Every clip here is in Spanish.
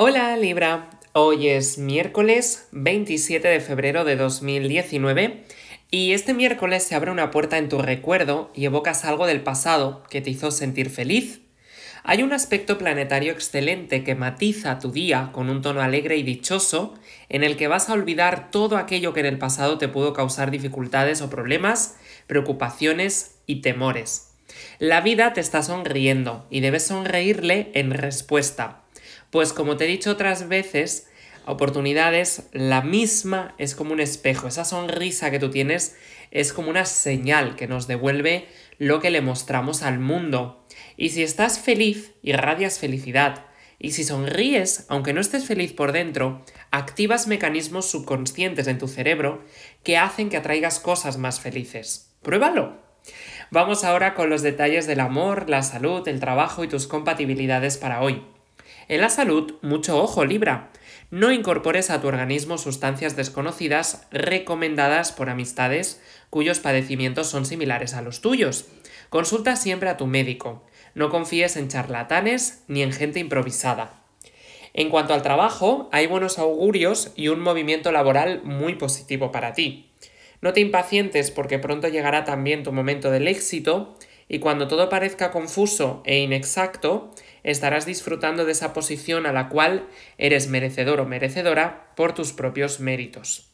Hola Libra, hoy es miércoles 27 de febrero de 2019 y este miércoles se abre una puerta en tu recuerdo y evocas algo del pasado que te hizo sentir feliz. Hay un aspecto planetario excelente que matiza tu día con un tono alegre y dichoso en el que vas a olvidar todo aquello que en el pasado te pudo causar dificultades o problemas, preocupaciones y temores. La vida te está sonriendo y debes sonreírle en respuesta. Pues como te he dicho otras veces, oportunidades, la misma es como un espejo, esa sonrisa que tú tienes es como una señal que nos devuelve lo que le mostramos al mundo. Y si estás feliz, irradias felicidad. Y si sonríes, aunque no estés feliz por dentro, activas mecanismos subconscientes en tu cerebro que hacen que atraigas cosas más felices. Pruébalo. Vamos ahora con los detalles del amor, la salud, el trabajo y tus compatibilidades para hoy. En la salud, mucho ojo Libra. No incorpores a tu organismo sustancias desconocidas recomendadas por amistades cuyos padecimientos son similares a los tuyos. Consulta siempre a tu médico. No confíes en charlatanes ni en gente improvisada. En cuanto al trabajo, hay buenos augurios y un movimiento laboral muy positivo para ti. No te impacientes porque pronto llegará también tu momento del éxito y cuando todo parezca confuso e inexacto, estarás disfrutando de esa posición a la cual eres merecedor o merecedora por tus propios méritos.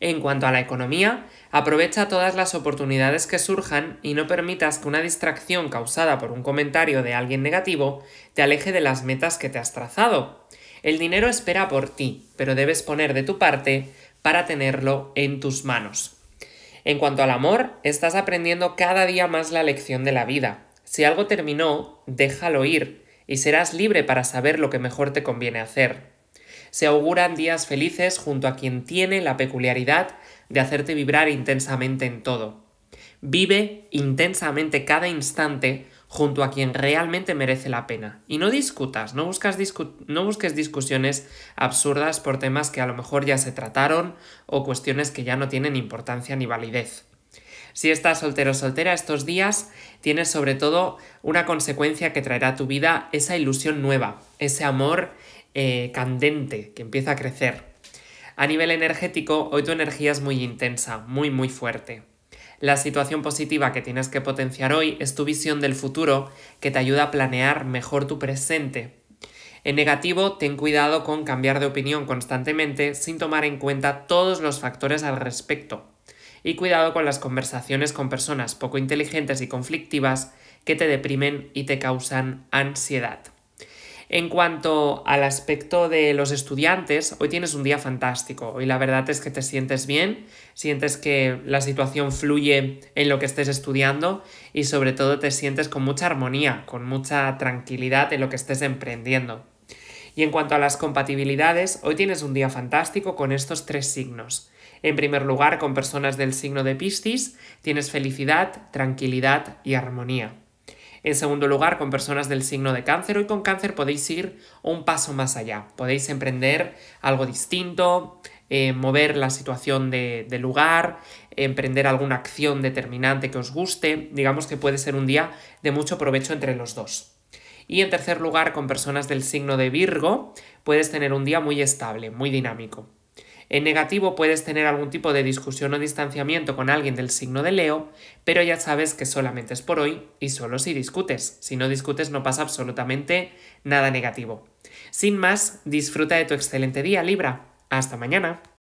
En cuanto a la economía, aprovecha todas las oportunidades que surjan y no permitas que una distracción causada por un comentario de alguien negativo te aleje de las metas que te has trazado. El dinero espera por ti, pero debes poner de tu parte para tenerlo en tus manos. En cuanto al amor, estás aprendiendo cada día más la lección de la vida. Si algo terminó, déjalo ir y serás libre para saber lo que mejor te conviene hacer. Se auguran días felices junto a quien tiene la peculiaridad de hacerte vibrar intensamente en todo. Vive intensamente cada instante junto a quien realmente merece la pena. Y no discutas, no, busques discusiones absurdas por temas que a lo mejor ya se trataron o cuestiones que ya no tienen importancia ni validez. Si estás soltero o soltera estos días, tienes sobre todo una consecuencia que traerá a tu vida esa ilusión nueva, ese amor eh, candente que empieza a crecer. A nivel energético, hoy tu energía es muy intensa, muy muy fuerte. La situación positiva que tienes que potenciar hoy es tu visión del futuro que te ayuda a planear mejor tu presente. En negativo, ten cuidado con cambiar de opinión constantemente sin tomar en cuenta todos los factores al respecto. Y cuidado con las conversaciones con personas poco inteligentes y conflictivas que te deprimen y te causan ansiedad. En cuanto al aspecto de los estudiantes, hoy tienes un día fantástico. Hoy la verdad es que te sientes bien, sientes que la situación fluye en lo que estés estudiando y sobre todo te sientes con mucha armonía, con mucha tranquilidad en lo que estés emprendiendo. Y en cuanto a las compatibilidades, hoy tienes un día fantástico con estos tres signos. En primer lugar, con personas del signo de Piscis, tienes felicidad, tranquilidad y armonía. En segundo lugar, con personas del signo de cáncer. y con cáncer podéis ir un paso más allá. Podéis emprender algo distinto, eh, mover la situación de, de lugar, emprender alguna acción determinante que os guste. Digamos que puede ser un día de mucho provecho entre los dos. Y en tercer lugar, con personas del signo de Virgo, puedes tener un día muy estable, muy dinámico. En negativo puedes tener algún tipo de discusión o distanciamiento con alguien del signo de Leo, pero ya sabes que solamente es por hoy y solo si discutes. Si no discutes no pasa absolutamente nada negativo. Sin más, disfruta de tu excelente día, Libra. Hasta mañana.